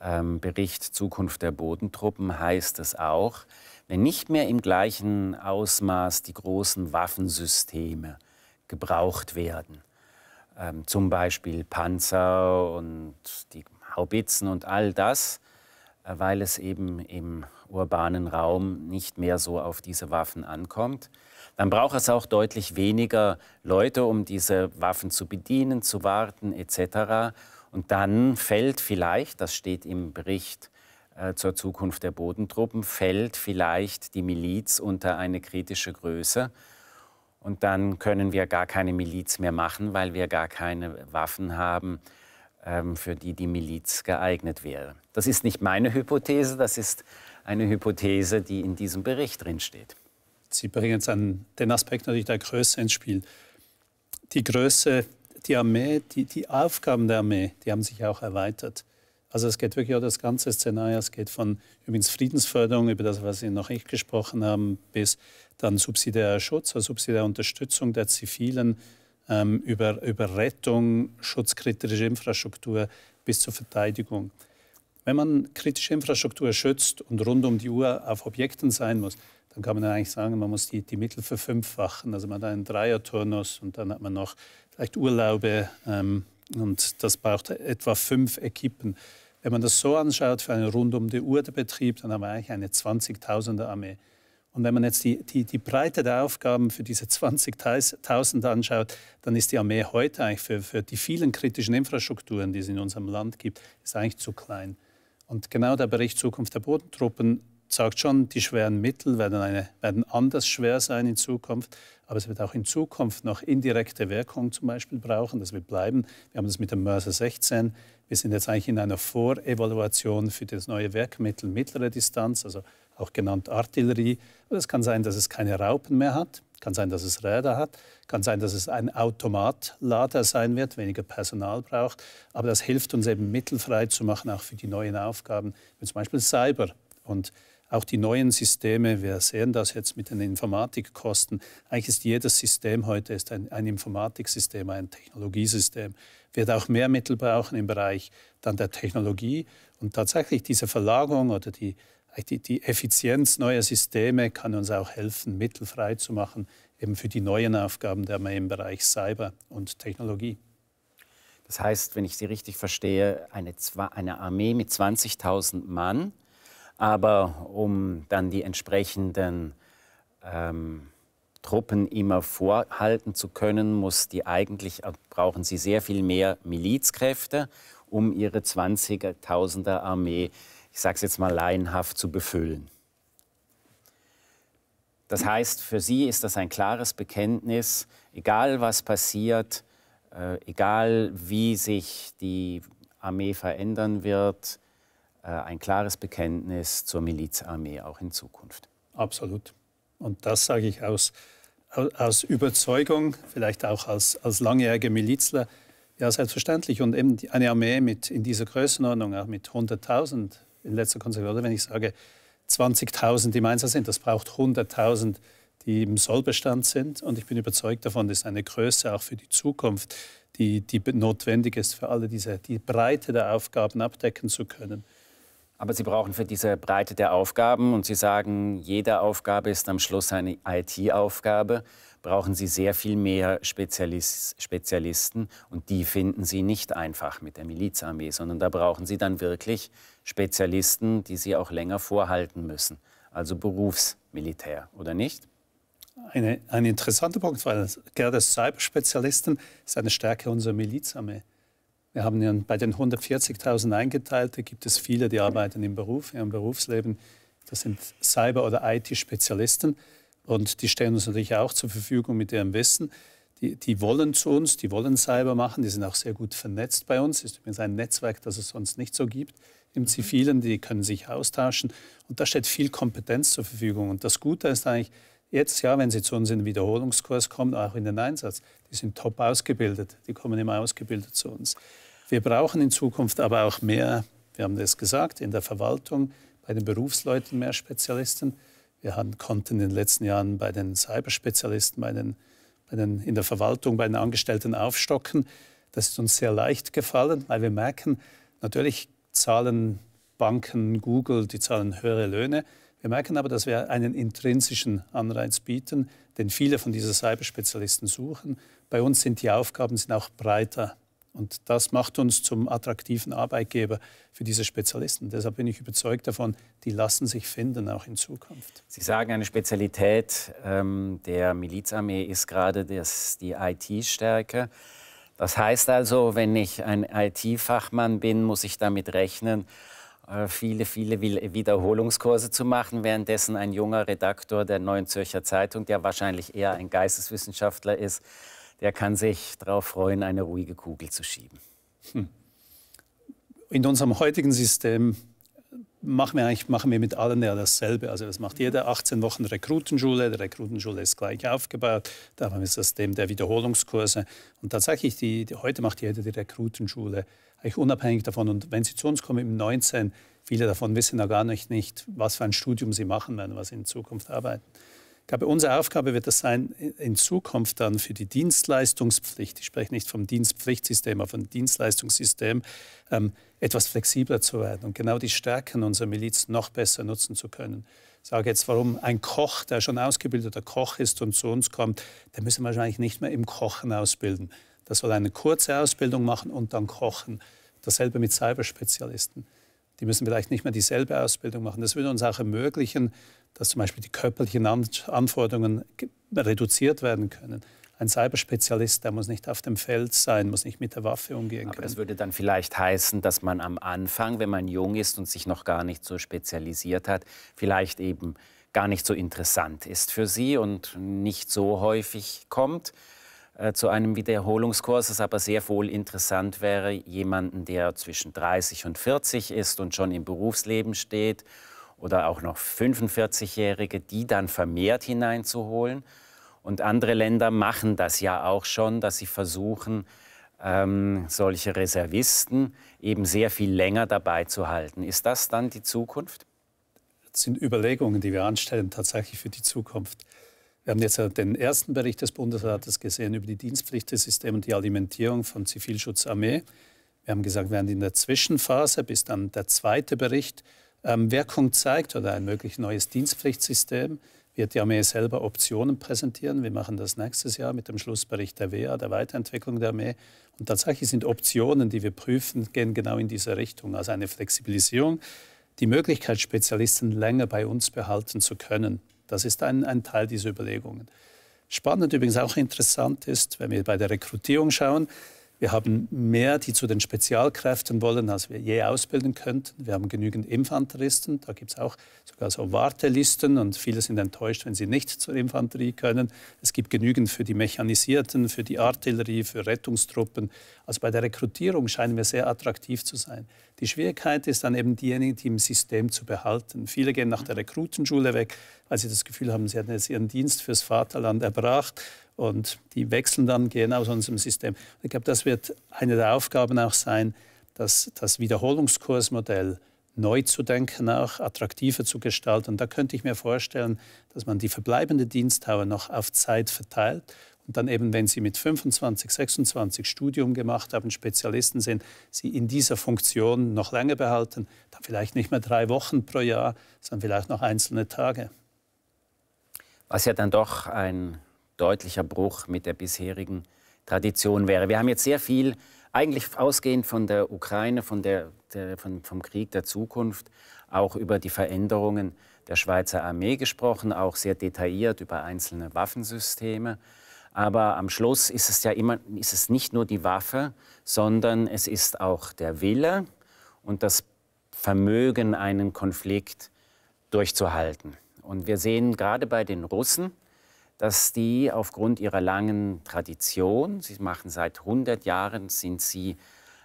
ähm, Bericht Zukunft der Bodentruppen heißt es auch, wenn nicht mehr im gleichen Ausmaß die großen Waffensysteme gebraucht werden, ähm, zum Beispiel Panzer und die Haubitzen und all das, äh, weil es eben im urbanen Raum nicht mehr so auf diese Waffen ankommt, dann braucht es auch deutlich weniger Leute, um diese Waffen zu bedienen, zu warten etc. Und dann fällt vielleicht, das steht im Bericht äh, zur Zukunft der Bodentruppen, fällt vielleicht die Miliz unter eine kritische Größe. Und dann können wir gar keine Miliz mehr machen, weil wir gar keine Waffen haben, ähm, für die die Miliz geeignet wäre. Das ist nicht meine Hypothese, das ist eine Hypothese, die in diesem Bericht drinsteht. Sie bringen jetzt den Aspekt natürlich der Größe ins Spiel. Die Größe, die Armee, die, die Aufgaben der Armee, die haben sich auch erweitert. Also es geht wirklich auch das ganze Szenario, es geht von übrigens Friedensförderung, über das, was Sie noch nicht gesprochen haben, bis dann subsidiärer Schutz, also subsidiäre Unterstützung der Zivilen, ähm, über, über Rettung, schutzkritische Infrastruktur bis zur Verteidigung. Wenn man kritische Infrastruktur schützt und rund um die Uhr auf Objekten sein muss, dann kann man dann eigentlich sagen, man muss die, die Mittel verfünffachen. Also man hat einen Dreierturnus und dann hat man noch vielleicht Urlaube ähm, und das braucht etwa fünf Equipen. Wenn man das so anschaut für einen rund um die Uhr der Betrieb, dann haben wir eigentlich eine 20.000er Armee. Und wenn man jetzt die, die, die Breite der Aufgaben für diese 20.000 anschaut, dann ist die Armee heute eigentlich für, für die vielen kritischen Infrastrukturen, die es in unserem Land gibt, ist eigentlich zu klein. Und genau der Bericht Zukunft der Bodentruppen sagt schon, die schweren Mittel werden, eine, werden anders schwer sein in Zukunft, aber es wird auch in Zukunft noch indirekte Wirkung zum Beispiel brauchen, Das wird bleiben. Wir haben das mit dem Mörser 16. Wir sind jetzt eigentlich in einer Vorevaluation für das neue Werkmittel mittlere Distanz, also auch genannt Artillerie. Und es kann sein, dass es keine Raupen mehr hat, kann sein, dass es Räder hat, kann sein, dass es ein Automatlader sein wird, weniger Personal braucht. Aber das hilft uns eben mittelfrei zu machen, auch für die neuen Aufgaben, wie zum Beispiel Cyber. Und auch die neuen Systeme, wir sehen das jetzt mit den Informatikkosten, eigentlich ist jedes System heute ist ein, ein Informatiksystem, ein Technologiesystem, wird auch mehr Mittel brauchen im Bereich dann der Technologie. Und tatsächlich diese Verlagerung oder die, die, die Effizienz neuer Systeme kann uns auch helfen, Mittel freizumachen, eben für die neuen Aufgaben der im Bereich Cyber und Technologie. Das heißt, wenn ich Sie richtig verstehe, eine, eine Armee mit 20.000 Mann, aber um dann die entsprechenden ähm, Truppen immer vorhalten zu können, muss die eigentlich äh, brauchen sie sehr viel mehr Milizkräfte, um ihre 20.000er Armee, ich sage es jetzt mal laienhaft, zu befüllen. Das heißt, für sie ist das ein klares Bekenntnis, egal was passiert, äh, egal wie sich die Armee verändern wird, äh, ein klares Bekenntnis zur Milizarmee auch in Zukunft. Absolut. Und das sage ich aus, aus Überzeugung, vielleicht auch als, als langjähriger Milizler. Ja, selbstverständlich. Und eben eine Armee mit, in dieser Größenordnung, auch mit 100.000 in letzter Konsequenz, wenn ich sage 20.000, die im Einsatz sind, das braucht 100.000, die im Sollbestand sind. Und ich bin überzeugt davon, das ist eine Größe auch für die Zukunft, die, die notwendig ist, für alle diese, die Breite der Aufgaben abdecken zu können. Aber Sie brauchen für diese Breite der Aufgaben, und Sie sagen, jede Aufgabe ist am Schluss eine IT-Aufgabe, brauchen Sie sehr viel mehr Spezialis Spezialisten. Und die finden Sie nicht einfach mit der Milizarmee, sondern da brauchen Sie dann wirklich Spezialisten, die Sie auch länger vorhalten müssen. Also Berufsmilitär, oder nicht? Eine, ein interessanter Punkt, weil gerade Cyberspezialisten ist eine Stärke unserer Milizarmee. Wir haben ja bei den 140.000 Eingeteilte gibt es viele, die arbeiten im Beruf, im Berufsleben. Das sind Cyber- oder IT-Spezialisten und die stehen uns natürlich auch zur Verfügung mit ihrem Wissen. Die, die, wollen zu uns, die wollen Cyber machen, die sind auch sehr gut vernetzt bei uns. Das ist übrigens ein Netzwerk, das es sonst nicht so gibt im mhm. Zivilen. Die können sich austauschen und da steht viel Kompetenz zur Verfügung. Und das Gute ist eigentlich, jetzt ja, wenn sie zu uns in den Wiederholungskurs kommen, auch in den Einsatz, die sind top ausgebildet, die kommen immer ausgebildet zu uns. Wir brauchen in Zukunft aber auch mehr, wir haben das gesagt, in der Verwaltung, bei den Berufsleuten mehr Spezialisten. Wir haben, konnten in den letzten Jahren bei den Cyberspezialisten, bei den, bei den, in der Verwaltung, bei den Angestellten aufstocken. Das ist uns sehr leicht gefallen, weil wir merken, natürlich zahlen Banken, Google, die zahlen höhere Löhne. Wir merken aber, dass wir einen intrinsischen Anreiz bieten, den viele von diesen Cyberspezialisten suchen. Bei uns sind die Aufgaben sind auch breiter und das macht uns zum attraktiven Arbeitgeber für diese Spezialisten. Deshalb bin ich überzeugt davon, die lassen sich finden, auch in Zukunft. Sie sagen, eine Spezialität ähm, der Milizarmee ist gerade das, die IT-Stärke. Das heißt also, wenn ich ein IT-Fachmann bin, muss ich damit rechnen, äh, viele, viele Wiederholungskurse zu machen, währenddessen ein junger Redaktor der Neuen Zürcher Zeitung, der wahrscheinlich eher ein Geisteswissenschaftler ist, der kann sich darauf freuen, eine ruhige Kugel zu schieben. Hm. In unserem heutigen System machen wir eigentlich machen wir mit allen ja dasselbe. Also das macht jeder 18 Wochen Rekrutenschule. Die Rekrutenschule ist gleich aufgebaut. Da haben wir das System der Wiederholungskurse. Und tatsächlich, die, die, heute macht jeder die Rekrutenschule eigentlich unabhängig davon. Und wenn Sie zu uns kommen im 19, viele davon wissen ja gar nicht, nicht was für ein Studium sie machen werden, was sie in Zukunft arbeiten. Ich glaube, unsere Aufgabe wird es sein, in Zukunft dann für die Dienstleistungspflicht, ich spreche nicht vom Dienstpflichtsystem, aber vom Dienstleistungssystem, ähm, etwas flexibler zu werden und genau die Stärken unserer Miliz noch besser nutzen zu können. Ich sage jetzt, warum ein Koch, der schon ausgebildeter Koch ist und zu uns kommt, der müssen wir wahrscheinlich nicht mehr im Kochen ausbilden. Das soll eine kurze Ausbildung machen und dann kochen. Dasselbe mit Cyberspezialisten. Die müssen vielleicht nicht mehr dieselbe Ausbildung machen. Das würde uns auch ermöglichen, dass zum Beispiel die körperlichen Anforderungen reduziert werden können. Ein Cyberspezialist, der muss nicht auf dem Feld sein, muss nicht mit der Waffe umgehen Aber können. Das würde dann vielleicht heißen, dass man am Anfang, wenn man jung ist und sich noch gar nicht so spezialisiert hat, vielleicht eben gar nicht so interessant ist für sie und nicht so häufig kommt äh, zu einem Wiederholungskurs, es aber sehr wohl interessant wäre, jemanden, der zwischen 30 und 40 ist und schon im Berufsleben steht oder auch noch 45-Jährige, die dann vermehrt hineinzuholen. Und andere Länder machen das ja auch schon, dass sie versuchen, ähm, solche Reservisten eben sehr viel länger dabei zu halten. Ist das dann die Zukunft? Das sind Überlegungen, die wir anstellen, tatsächlich für die Zukunft. Wir haben jetzt den ersten Bericht des Bundesrates gesehen über die Dienstpflichtesysteme und die Alimentierung von Zivilschutzarmee. Wir haben gesagt, wir während in der Zwischenphase, bis dann der zweite Bericht ähm, Wirkung zeigt oder ein möglich neues Dienstpflichtsystem, wird die Armee selber Optionen präsentieren. Wir machen das nächstes Jahr mit dem Schlussbericht der WEA, der Weiterentwicklung der Armee. Und tatsächlich sind Optionen, die wir prüfen, gehen genau in diese Richtung. Also eine Flexibilisierung, die Möglichkeit, Spezialisten länger bei uns behalten zu können. Das ist ein, ein Teil dieser Überlegungen. Spannend übrigens auch interessant ist, wenn wir bei der Rekrutierung schauen, wir haben mehr, die zu den Spezialkräften wollen, als wir je ausbilden könnten. Wir haben genügend Infanteristen, da gibt es auch sogar so Wartelisten und viele sind enttäuscht, wenn sie nicht zur Infanterie können. Es gibt genügend für die Mechanisierten, für die Artillerie, für Rettungstruppen. Also bei der Rekrutierung scheinen wir sehr attraktiv zu sein. Die Schwierigkeit ist dann eben diejenigen, die im System zu behalten. Viele gehen nach der Rekrutenschule weg, weil sie das Gefühl haben, sie hätten jetzt ihren Dienst fürs Vaterland erbracht und die wechseln dann, gehen aus unserem System. Ich glaube, das wird eine der Aufgaben auch sein, dass das Wiederholungskursmodell neu zu denken, auch attraktiver zu gestalten. Und da könnte ich mir vorstellen, dass man die verbleibende Diensthauer noch auf Zeit verteilt und dann eben, wenn Sie mit 25, 26 Studium gemacht haben, Spezialisten sind, Sie in dieser Funktion noch länger behalten, dann vielleicht nicht mehr drei Wochen pro Jahr, sondern vielleicht noch einzelne Tage. Was ja dann doch ein deutlicher Bruch mit der bisherigen Tradition wäre. Wir haben jetzt sehr viel, eigentlich ausgehend von der Ukraine, von der, der von, vom Krieg der Zukunft, auch über die Veränderungen der Schweizer Armee gesprochen, auch sehr detailliert über einzelne Waffensysteme. Aber am Schluss ist es ja immer, ist es nicht nur die Waffe, sondern es ist auch der Wille und das Vermögen, einen Konflikt durchzuhalten. Und wir sehen gerade bei den Russen, dass die aufgrund ihrer langen Tradition, sie machen seit 100 Jahren, sind sie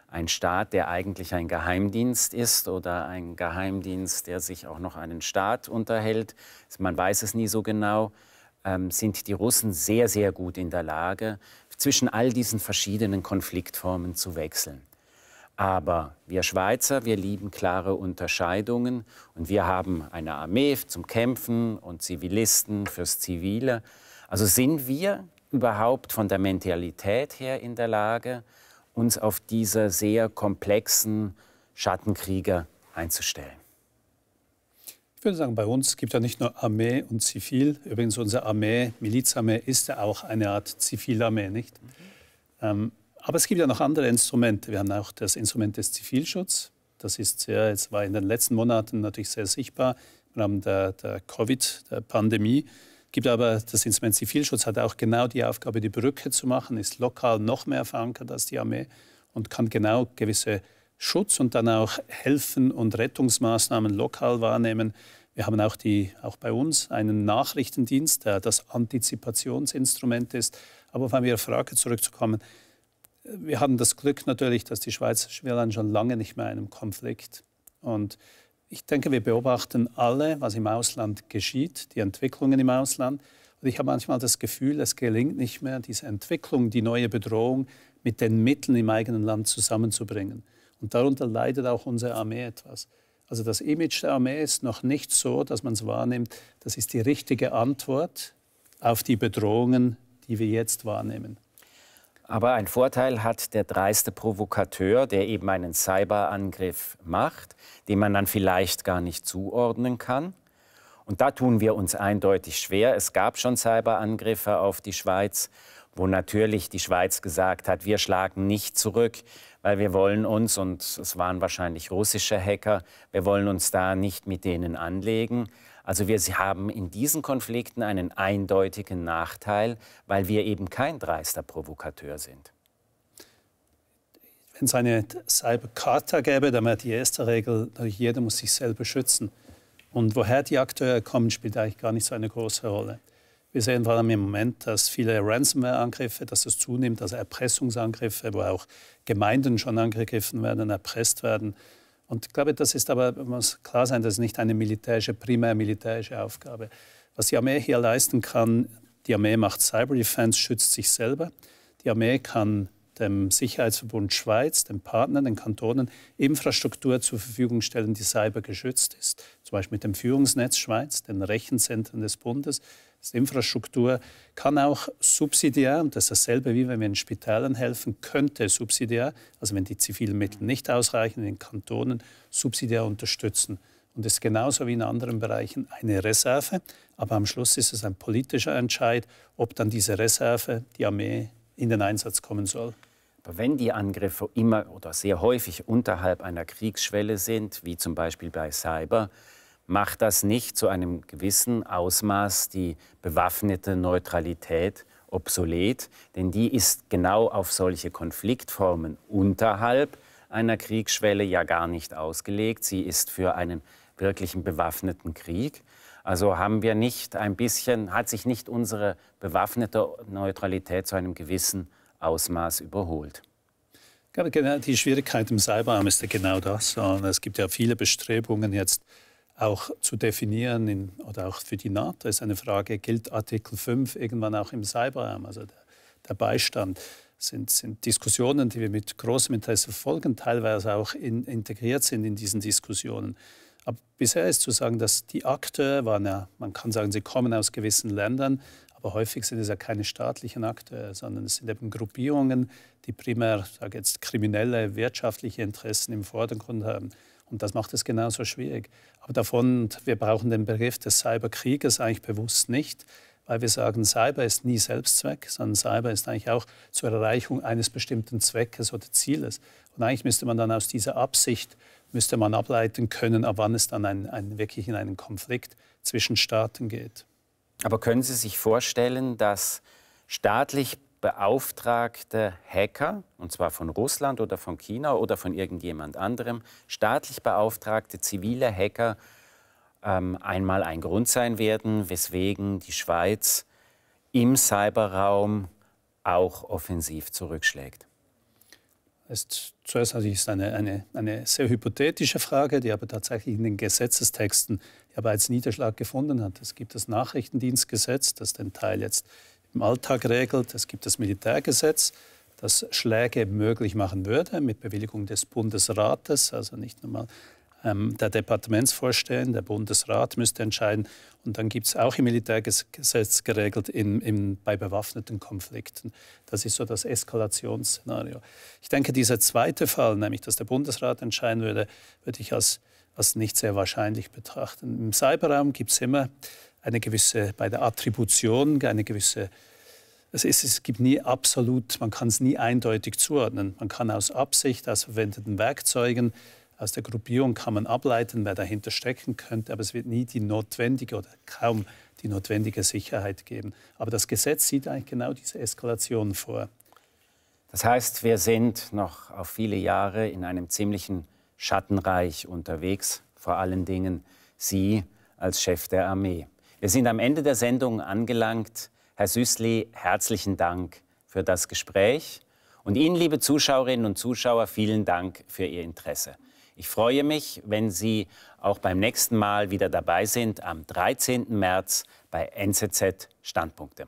ein Staat, der eigentlich ein Geheimdienst ist oder ein Geheimdienst, der sich auch noch einen Staat unterhält. Man weiß es nie so genau ähm, sind die Russen sehr, sehr gut in der Lage, zwischen all diesen verschiedenen Konfliktformen zu wechseln. Aber wir Schweizer, wir lieben klare Unterscheidungen und wir haben eine Armee zum Kämpfen und Zivilisten fürs Zivile. Also sind wir überhaupt von der Mentalität her in der Lage, uns auf diese sehr komplexen Schattenkrieger einzustellen? Ich würde sagen, bei uns gibt es ja nicht nur Armee und Zivil. Übrigens, unsere Armee, Milizarmee, ist ja auch eine Art Zivilarmee, nicht? Mhm. Ähm, aber es gibt ja noch andere Instrumente. Wir haben auch das Instrument des Zivilschutzes. Das ist sehr, es war in den letzten Monaten natürlich sehr sichtbar im Rahmen der, der Covid, der Pandemie. Gibt aber das Instrument Zivilschutz hat auch genau die Aufgabe, die Brücke zu machen, ist lokal noch mehr verankert als die Armee und kann genau gewisse Schutz und dann auch Helfen und Rettungsmaßnahmen lokal wahrnehmen. Wir haben auch, die, auch bei uns einen Nachrichtendienst, der das Antizipationsinstrument ist. Aber auf eine Frage zurückzukommen, wir haben das Glück natürlich, dass die Schweiz Schwerland schon lange nicht mehr in einem Konflikt. Und ich denke, wir beobachten alle, was im Ausland geschieht, die Entwicklungen im Ausland. Und ich habe manchmal das Gefühl, es gelingt nicht mehr, diese Entwicklung, die neue Bedrohung mit den Mitteln im eigenen Land zusammenzubringen. Und darunter leidet auch unsere Armee etwas. Also das Image der Armee ist noch nicht so, dass man es wahrnimmt, das ist die richtige Antwort auf die Bedrohungen, die wir jetzt wahrnehmen. Aber einen Vorteil hat der dreiste Provokateur, der eben einen Cyberangriff macht, den man dann vielleicht gar nicht zuordnen kann. Und da tun wir uns eindeutig schwer. Es gab schon Cyberangriffe auf die Schweiz, wo natürlich die Schweiz gesagt hat, wir schlagen nicht zurück, weil wir wollen uns, und es waren wahrscheinlich russische Hacker, wir wollen uns da nicht mit denen anlegen. Also wir haben in diesen Konflikten einen eindeutigen Nachteil, weil wir eben kein dreister Provokateur sind. Wenn es eine Cybercharta gäbe, dann wäre die erste Regel, jeder muss sich selber schützen. Und woher die Akteure kommen, spielt eigentlich gar nicht so eine große Rolle. Wir sehen vor allem im Moment, dass viele Ransomware-Angriffe, dass es zunimmt, dass Erpressungsangriffe, wo auch Gemeinden schon angegriffen werden, erpresst werden. Und ich glaube, das ist aber, muss klar sein, das ist nicht eine militärische, primär militärische Aufgabe. Was die Armee hier leisten kann, die Armee macht Cyber Defense, schützt sich selber. Die Armee kann dem Sicherheitsverbund Schweiz, den Partnern, den Kantonen, Infrastruktur zur Verfügung stellen, die cybergeschützt ist. Zum Beispiel mit dem Führungsnetz Schweiz, den Rechenzentren des Bundes, die Infrastruktur kann auch subsidiär, und das ist dasselbe wie wenn wir in Spitälern helfen, könnte subsidiär, also wenn die zivilen Mittel nicht ausreichen, in den Kantonen subsidiär unterstützen. Und das ist genauso wie in anderen Bereichen eine Reserve, aber am Schluss ist es ein politischer Entscheid, ob dann diese Reserve, die Armee, in den Einsatz kommen soll. Aber wenn die Angriffe immer oder sehr häufig unterhalb einer Kriegsschwelle sind, wie zum Beispiel bei Cyber, macht das nicht zu einem gewissen Ausmaß die bewaffnete Neutralität obsolet, denn die ist genau auf solche Konfliktformen unterhalb einer Kriegsschwelle ja gar nicht ausgelegt. Sie ist für einen wirklichen bewaffneten Krieg. Also haben wir nicht ein bisschen, hat sich nicht unsere bewaffnete Neutralität zu einem gewissen Ausmaß überholt. Genau die Schwierigkeit im Cyberarm ist ja genau das. es gibt ja viele Bestrebungen jetzt, auch zu definieren in, oder auch für die NATO ist eine Frage, gilt Artikel 5 irgendwann auch im Cyberraum, also der, der Beistand? Sind, sind Diskussionen, die wir mit großem Interesse folgen, teilweise auch in, integriert sind in diesen Diskussionen. Aber bisher ist zu sagen, dass die Akteure waren ja, man kann sagen, sie kommen aus gewissen Ländern, aber häufig sind es ja keine staatlichen Akteure, sondern es sind eben Gruppierungen, die primär, sage jetzt, kriminelle, wirtschaftliche Interessen im Vordergrund haben. Und das macht es genauso schwierig. Aber davon, wir brauchen den Begriff des Cyberkrieges eigentlich bewusst nicht, weil wir sagen, Cyber ist nie Selbstzweck, sondern Cyber ist eigentlich auch zur Erreichung eines bestimmten Zweckes oder Zieles. Und eigentlich müsste man dann aus dieser Absicht, müsste man ableiten können, ab wann es dann ein, ein, wirklich in einen Konflikt zwischen Staaten geht. Aber können Sie sich vorstellen, dass staatlich beauftragte Hacker, und zwar von Russland oder von China oder von irgendjemand anderem, staatlich beauftragte zivile Hacker ähm, einmal ein Grund sein werden, weswegen die Schweiz im Cyberraum auch offensiv zurückschlägt? Ist, zuerst also ist eine, eine, eine sehr hypothetische Frage, die aber tatsächlich in den Gesetzestexten ja bereits Niederschlag gefunden hat. Es gibt das Nachrichtendienstgesetz, das den Teil jetzt im Alltag regelt. Es gibt das Militärgesetz, das Schläge möglich machen würde mit Bewilligung des Bundesrates, also nicht nur mal ähm, der Departementsvorstehende, der Bundesrat müsste entscheiden. Und dann gibt es auch im Militärgesetz geregelt in, in, bei bewaffneten Konflikten. Das ist so das Eskalationsszenario. Ich denke, dieser zweite Fall, nämlich dass der Bundesrat entscheiden würde, würde ich als, als nicht sehr wahrscheinlich betrachten. Im Cyberraum gibt es immer eine gewisse, bei der Attribution eine gewisse, also es, ist, es gibt nie absolut, man kann es nie eindeutig zuordnen. Man kann aus Absicht, aus verwendeten Werkzeugen, aus der Gruppierung kann man ableiten, wer dahinter stecken könnte, aber es wird nie die notwendige oder kaum die notwendige Sicherheit geben. Aber das Gesetz sieht eigentlich genau diese Eskalation vor. Das heißt, wir sind noch auf viele Jahre in einem ziemlichen Schattenreich unterwegs, vor allen Dingen Sie als Chef der Armee. Wir sind am Ende der Sendung angelangt. Herr Süßli, herzlichen Dank für das Gespräch. Und Ihnen, liebe Zuschauerinnen und Zuschauer, vielen Dank für Ihr Interesse. Ich freue mich, wenn Sie auch beim nächsten Mal wieder dabei sind, am 13. März bei NZZ Standpunkte.